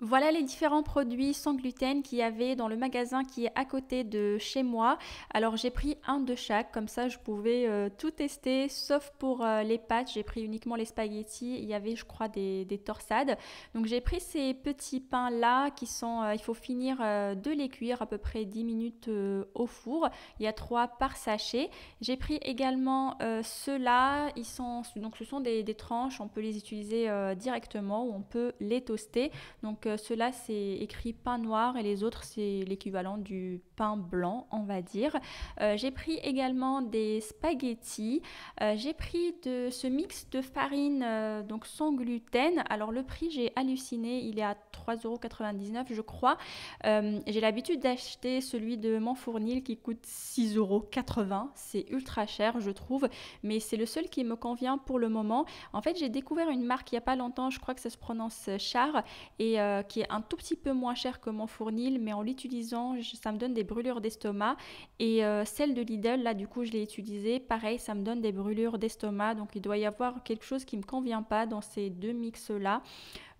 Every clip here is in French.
Voilà les différents produits sans gluten qu'il y avait dans le magasin qui est à côté de chez moi. Alors j'ai pris un de chaque, comme ça je pouvais euh, tout tester, sauf pour euh, les pâtes, j'ai pris uniquement les spaghettis, il y avait je crois des, torsades. Donc j'ai pris ces petits pains là qui sont, euh, il faut finir de les cuire à peu près 10 minutes au four, il y a 3 par sachet. J'ai pris également ceux-là, ils sont, donc ce sont des, tranches, on peut les utiliser directement ou on peut les toaster. Donc cela c'est écrit pain noir et les autres, c'est l'équivalent du pain blanc, on va dire. Euh, j'ai pris également des spaghettis. Euh, j'ai pris de ce mix de farine, euh, donc sans gluten. Alors le prix, j'ai halluciné, il est à 3,99€ je crois. j'ai l'habitude d'acheter celui de Montfournil qui coûte 6,80€. C'est ultra cher, je trouve, mais c'est le seul qui me convient pour le moment. En fait, j'ai découvert une marque il n'y a pas longtemps, je crois que ça se prononce Char. Et qui est un tout petit peu moins cher que mon fournil, mais en l'utilisant, ça me donne des brûlures d'estomac. Et euh, celle de Lidl, là, du coup, je l'ai utilisée. Pareil, ça me donne des brûlures d'estomac. Donc, il doit y avoir quelque chose qui ne me convient pas dans ces deux mix-là.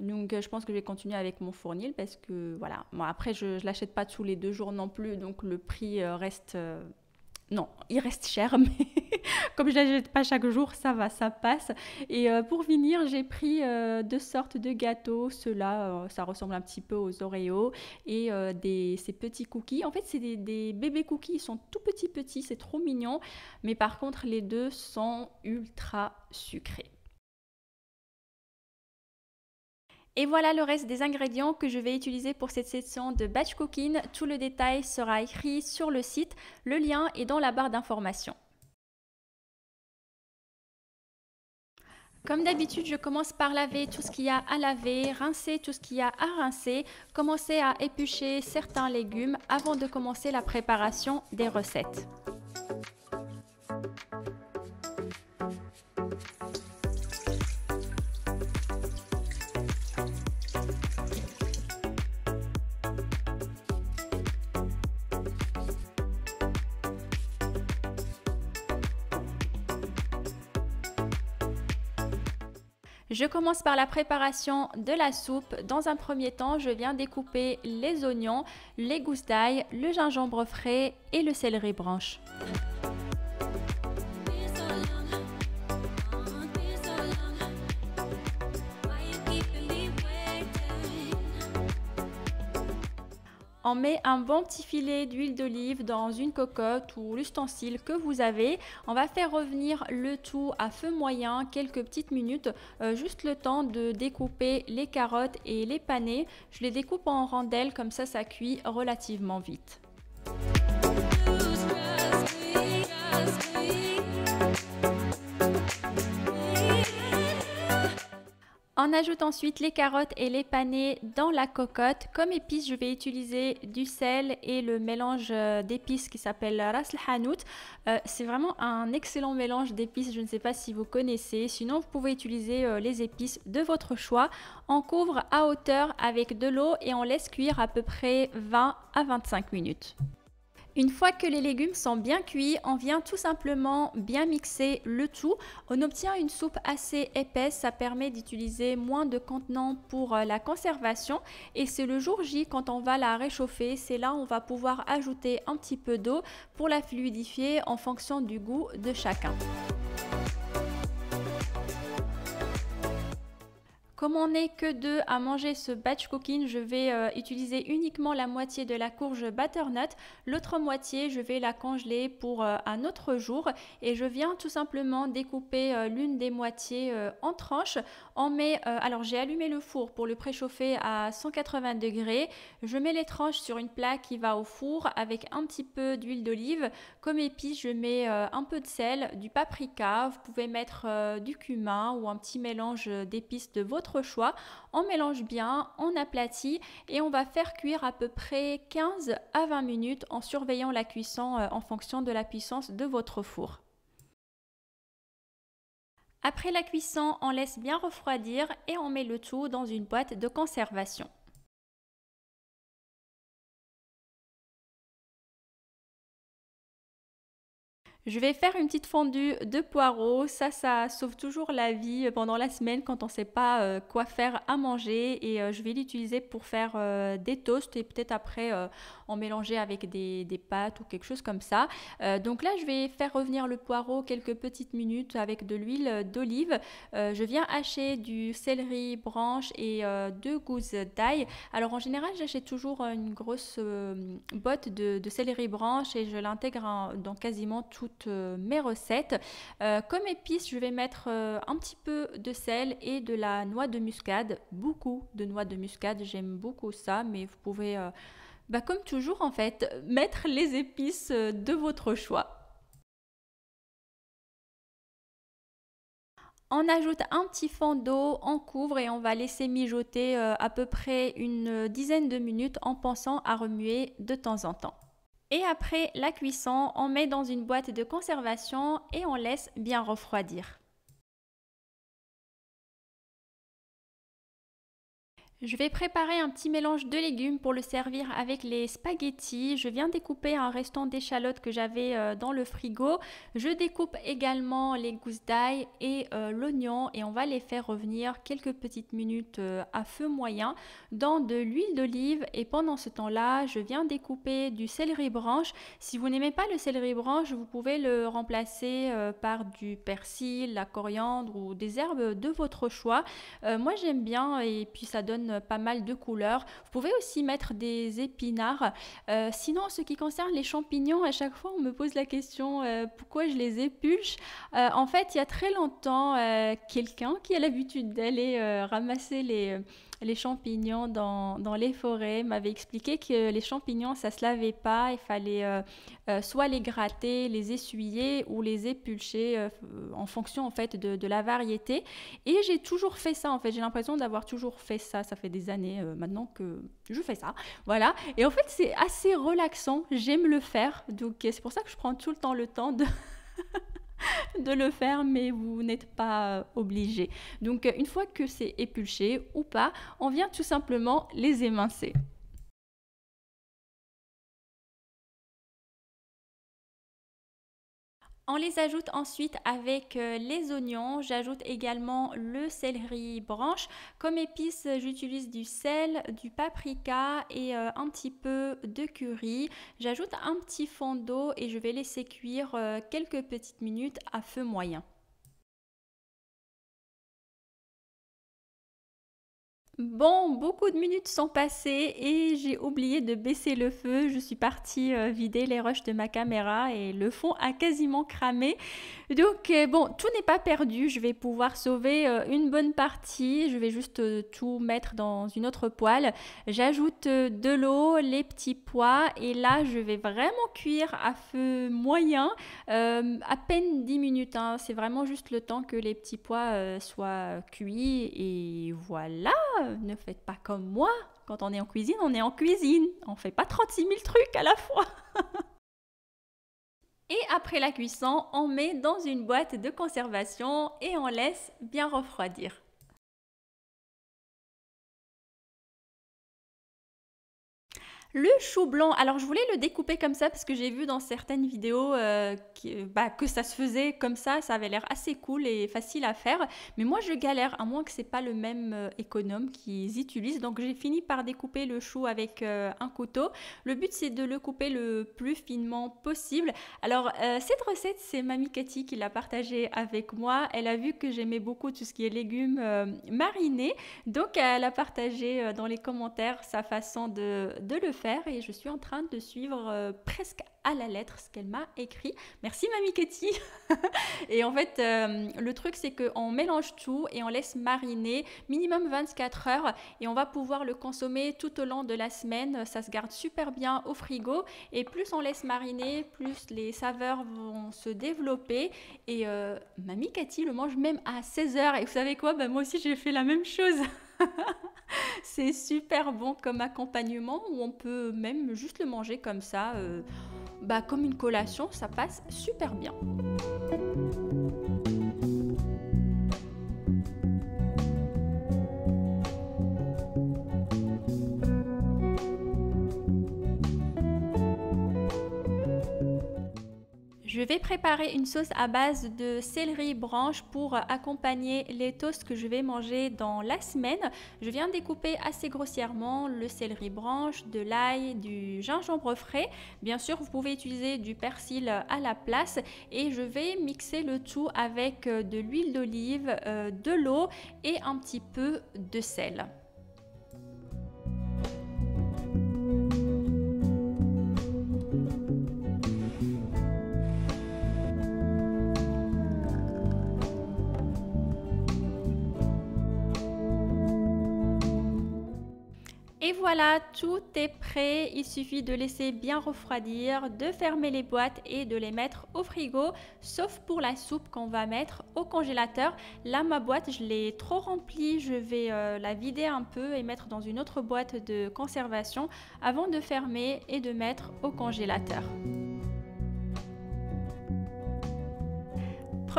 Donc, euh, je pense que je vais continuer avec mon fournil parce que, voilà. moi après, je ne l'achète pas tous les deux jours non plus. Donc, le prix euh, reste... non, il reste cher, mais... Comme je la pas chaque jour, ça va, ça passe. Et euh, pour finir, j'ai pris euh, deux sortes de gâteaux. Ceux-là, euh, ça ressemble un petit peu aux Oreos et ces petits cookies. En fait, c'est des, des, bébés cookies. Ils sont tout petits, petits. C'est trop mignon. Mais par contre, les deux sont ultra sucrés. Et voilà le reste des ingrédients que je vais utiliser pour cette session de batch cooking. Tout le détail sera écrit sur le site. Le lien est dans la barre d'information. Comme d'habitude, je commence par laver tout ce qu'il y a à laver, rincer tout ce qu'il y a à rincer, commencer à éplucher certains légumes avant de commencer la préparation des recettes. Je commence par la préparation de la soupe. Dans un premier temps, je viens découper les oignons, les gousses d'ail, le gingembre frais et le céleri branche. On met un bon petit filet d'huile d'olive dans une cocotte ou l'ustensile que vous avez. On va faire revenir le tout à feu moyen quelques petites minutes, euh, juste le temps de découper les carottes et les paner. Je les découpe en rondelles comme ça ça cuit relativement vite. On ajoute ensuite les carottes et les panais dans la cocotte. Comme épices, je vais utiliser du sel et le mélange euh, d'épices qui s'appelle Ras el Hanout. Euh, c'est vraiment un excellent mélange d'épices, je ne sais pas si vous connaissez. Sinon, vous pouvez utiliser euh, les épices de votre choix. On couvre à hauteur avec de l'eau et on laisse cuire à peu près 20 à 25 minutes. Une fois que les légumes sont bien cuits, on vient tout simplement bien mixer le tout. On obtient une soupe assez épaisse, ça permet d'utiliser moins de contenants pour euh, la conservation et c'est le jour J quand on va la réchauffer, c'est là où on va pouvoir ajouter un petit peu d'eau pour la fluidifier en fonction du goût de chacun. Comme on n'est que deux à manger ce batch cooking, je vais euh, utiliser uniquement la moitié de la courge butternut. L'autre moitié, je vais la congeler pour euh, un autre jour. Et je viens tout simplement découper euh, l'une des moitiés en tranches. On met, alors j'ai allumé le four pour le préchauffer à 180 degrés. Je mets les tranches sur une plaque qui va au four avec un petit peu d'huile d'olive. Comme épice, je mets un peu de sel, du paprika. Vous pouvez mettre du cumin ou un petit mélange d'épices de votre choix. On mélange bien, on aplatit et on va faire cuire à peu près 15 à 20 minutes en surveillant la cuisson euh, en fonction de la puissance de votre four. Après la cuisson, on laisse bien refroidir et on met le tout dans une boîte de conservation. Je vais faire une petite fondue de poireaux. Ça, ça sauve toujours la vie pendant la semaine quand on ne sait pas euh, quoi faire à manger. Et euh, je vais l'utiliser pour faire euh, des toasts et peut-être après en mélanger avec des, pâtes ou quelque chose comme ça. donc là, je vais faire revenir le poireau quelques petites minutes avec de l'huile d'olive. je viens hacher du céleri, branche et deux gousses d'ail. Alors en général, j'achète toujours une grosse botte de, céleri branche et je l'intègre dans quasiment tout euh, mes recettes. Euh, comme épices, je vais mettre euh, un petit peu de sel et de la noix de muscade, beaucoup de noix de muscade, j'aime beaucoup ça, mais vous pouvez, bah, comme toujours en fait, mettre les épices de votre choix. On ajoute un petit fond d'eau, on couvre et on va laisser mijoter à peu près une dizaine de minutes en pensant à remuer de temps en temps. Et après la cuisson, on met dans une boîte de conservation et on laisse bien refroidir. Je vais préparer un petit mélange de légumes pour le servir avec les spaghettis. Je viens découper un restant d'échalotes que j'avais euh, dans le frigo. Je découpe également les gousses d'ail et euh, l'oignon et on va les faire revenir quelques petites minutes euh, à feu moyen dans de l'huile d'olive et pendant ce temps-là, je viens découper du céleri branche. Si vous n'aimez pas le céleri branche, vous pouvez le remplacer par du persil, la coriandre ou des herbes de votre choix. moi j'aime bien et puis ça donne pas mal de couleurs. Vous pouvez aussi mettre des épinards. Euh, sinon, en ce qui concerne les champignons, à chaque fois on me pose la question euh, pourquoi je les épulche. Euh, en fait, il y a très longtemps, quelqu'un qui a l'habitude d'aller ramasser les les champignons dans, les forêts m'avaient expliqué que les champignons, ça se lavait pas, il fallait euh, euh, soit les gratter, les essuyer ou les épulcher euh, en fonction en fait de, de la variété. Et j'ai toujours fait ça en fait, j'ai l'impression d'avoir toujours fait ça, ça fait des années maintenant que je fais ça, voilà. Et en fait c'est assez relaxant, j'aime le faire, donc c'est pour ça que je prends tout le temps le temps de de le faire, mais vous n'êtes pas euh, obligé. Donc euh, une fois que c'est épulché ou pas, on vient tout simplement les émincer. On les ajoute ensuite avec euh, les oignons. J'ajoute également le céleri branche. Comme épice, j'utilise du sel, du paprika et euh, un petit peu de curry. J'ajoute un petit fond d'eau et je vais laisser cuire euh, quelques petites minutes à feu moyen. Bon, beaucoup de minutes sont passées et j'ai oublié de baisser le feu. Je suis partie euh, vider les rushs de ma caméra et le fond a quasiment cramé. Donc euh, bon, tout n'est pas perdu. Je vais pouvoir sauver euh, une bonne partie. Je vais juste tout mettre dans une autre poêle. J'ajoute de l'eau, les petits pois et là je vais vraiment cuire à feu moyen. à peine 10 minutes. Hein. C'est vraiment juste le temps que les petits pois soient cuits et voilà ne faites pas comme moi. Quand on est en cuisine, on est en cuisine. On fait pas 36 000 trucs à la fois. et après la cuisson, on met dans une boîte de conservation et on laisse bien refroidir. Le chou blanc, alors je voulais le découper comme ça parce que j'ai vu dans certaines vidéos euh, bah, que, ça se faisait comme ça, ça avait l'air assez cool et facile à faire. Mais moi je galère, à moins que c'est pas le même euh, économe qu'ils utilisent. Donc j'ai fini par découper le chou avec euh, un couteau. Le but c'est de le couper le plus finement possible. Alors cette recette, c'est Mamie Cathy qui l'a partagée avec moi. Elle a vu que j'aimais beaucoup tout ce qui est légumes marinés. Donc elle a partagé dans les commentaires sa façon de le faire et je suis en train de suivre euh, presque à la lettre ce qu'elle m'a écrit. Merci Mamie Katie Et en fait, euh, le truc c'est qu'on mélange tout et on laisse mariner minimum 24 heures et on va pouvoir le consommer tout au long de la semaine. Ça se garde super bien au frigo et plus on laisse mariner, plus les saveurs vont se développer. Et euh, Mamie Cathy le mange même à 16 heures et vous savez quoi ben, Moi aussi j'ai fait la même chose c'est super bon comme accompagnement ou on peut même juste le manger comme ça, euh, bah, comme une collation, ça passe super bien. Je vais préparer une sauce à base de céleri branche pour euh, accompagner les toasts que je vais manger dans la semaine. Je viens découper assez grossièrement le céleri branche, de l'ail, du gingembre frais. Bien sûr, vous pouvez utiliser du persil à la place et je vais mixer le tout avec euh, de l'huile d'olive, euh, de l'eau et un petit peu de sel. Et voilà, tout est prêt. Il suffit de laisser bien refroidir, de fermer les boîtes et de les mettre au frigo, sauf pour la soupe qu'on va mettre au congélateur. Là, ma boîte, je l'ai trop remplie. Je vais euh, la vider un peu et mettre dans une autre boîte de conservation avant de fermer et de mettre au congélateur.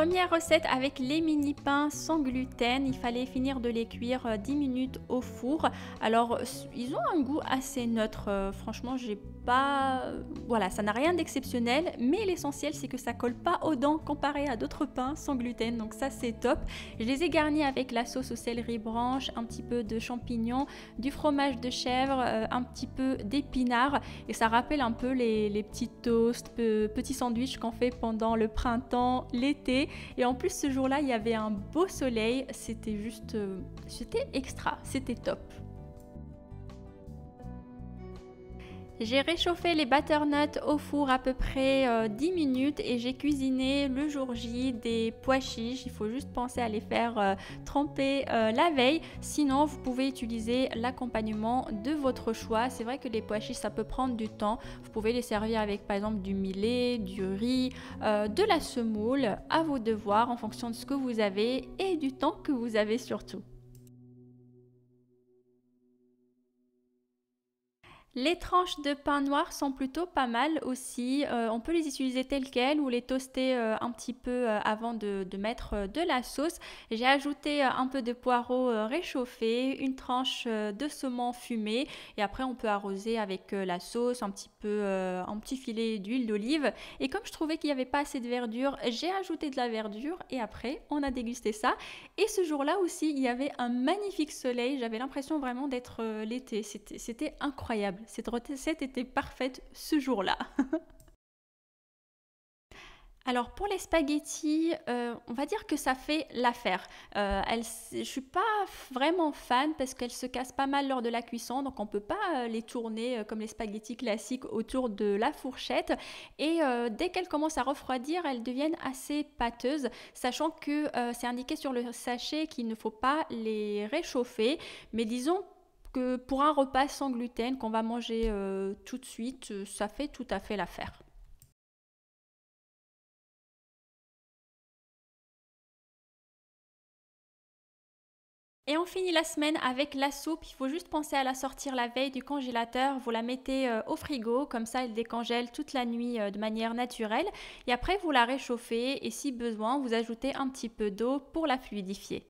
Première recette avec les mini pains sans gluten. Il fallait finir de les cuire 10 euh, minutes au four. Alors, ils ont un goût assez neutre. Euh, franchement, j'ai pas. Euh, voilà, ça n'a rien d'exceptionnel. Mais l'essentiel, c'est que ça colle pas aux dents comparé à d'autres pains sans gluten. Donc, ça, c'est top. Je les ai garnis avec la sauce au céleri branche, un petit peu de champignons, du fromage de chèvre, un petit peu d'épinards. Et ça rappelle un peu les, les petits toasts, petits sandwichs qu'on fait pendant le printemps, l'été. Et en plus, ce jour-là, il y avait un beau soleil. C'était juste. Euh, c'était extra. C'était top. J'ai réchauffé les butternuts au four à peu près 10 euh, minutes et j'ai cuisiné le jour J des pois chiches. Il faut juste penser à les faire euh, tremper euh, la veille. Sinon, vous pouvez utiliser l'accompagnement de votre choix. C'est vrai que les pois chiches, ça peut prendre du temps. Vous pouvez les servir avec par exemple du millet, du riz, de la semoule, à vos devoirs en fonction de ce que vous avez et du temps que vous avez surtout. Les tranches de pain noir sont plutôt pas mal aussi. Euh, on peut les utiliser telles quelles ou les toaster euh, un petit peu euh, avant de, mettre de la sauce. J'ai ajouté un peu de poireaux réchauffé, une tranche de saumon fumé et après on peut arroser avec la sauce, un petit peu, un petit filet d'huile d'olive. Et comme je trouvais qu'il n'y avait pas assez de verdure, j'ai ajouté de la verdure et après on a dégusté ça. Et ce jour-là aussi, il y avait un magnifique soleil. J'avais l'impression vraiment d'être l'été. C'était incroyable. Cette recette était parfaite ce jour-là. Alors pour les spaghettis, euh, on va dire que ça fait l'affaire. Euh, je ne suis pas vraiment fan parce qu'elles se cassent pas mal lors de la cuisson, donc on ne peut pas euh, les tourner comme les spaghettis classiques autour de la fourchette. Et dès qu'elles commencent à refroidir, elles deviennent assez pâteuses, sachant que c'est indiqué sur le sachet qu'il ne faut pas les réchauffer. Mais disons que pour un repas sans gluten qu'on va manger euh, tout de suite, euh, ça fait tout à fait l'affaire. Et on finit la semaine avec la soupe. Il faut juste penser à la sortir la veille du congélateur. Vous la mettez euh, au frigo, comme ça elle décongèle toute la nuit de manière naturelle. Et après, vous la réchauffez et si besoin, vous ajoutez un petit peu d'eau pour la fluidifier.